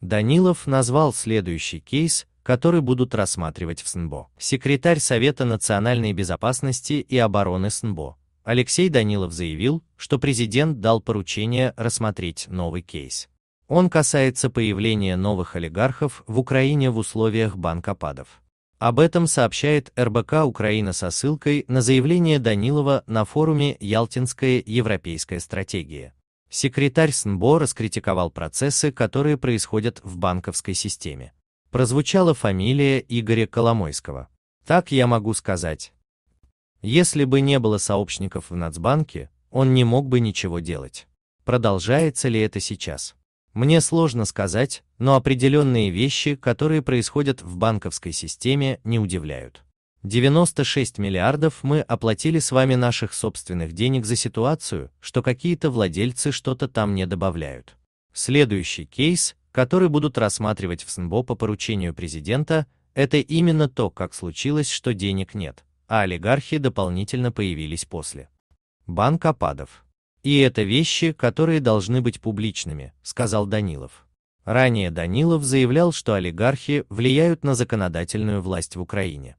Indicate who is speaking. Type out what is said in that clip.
Speaker 1: Данилов назвал следующий кейс, который будут рассматривать в СНБО. Секретарь Совета национальной безопасности и обороны СНБО Алексей Данилов заявил, что президент дал поручение рассмотреть новый кейс. Он касается появления новых олигархов в Украине в условиях банкопадов. Об этом сообщает РБК Украина со ссылкой на заявление Данилова на форуме «Ялтинская европейская стратегия». Секретарь СНБО раскритиковал процессы, которые происходят в банковской системе. Прозвучала фамилия Игоря Коломойского. Так я могу сказать. Если бы не было сообщников в Нацбанке, он не мог бы ничего делать. Продолжается ли это сейчас? Мне сложно сказать, но определенные вещи, которые происходят в банковской системе, не удивляют. 96 миллиардов мы оплатили с вами наших собственных денег за ситуацию, что какие-то владельцы что-то там не добавляют. Следующий кейс, который будут рассматривать в СНБО по поручению президента, это именно то, как случилось, что денег нет, а олигархи дополнительно появились после. Банк опадов. И это вещи, которые должны быть публичными, сказал Данилов. Ранее Данилов заявлял, что олигархи влияют на законодательную власть в Украине.